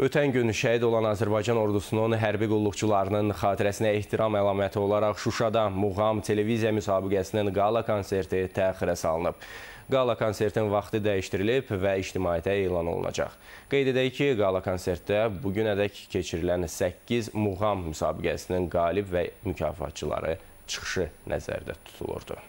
Ötən gün şəhid olan Azərbaycan ordusunun hərbi qulluqçularının xatirəsinə ehtiram əlaməti olaraq Şuşada Muğam televiziya müsabiqəsinin qala konserti təxirə salınıb. Qala konsertin vaxtı dəyişdirilib və ictimaiyyətə elan olunacaq. Qeyd edək ki, qala konsertdə bugünədək keçirilən 8 Muğam müsabiqəsinin qalib və mükafatçıları çıxışı nəzərdə tutulurdu.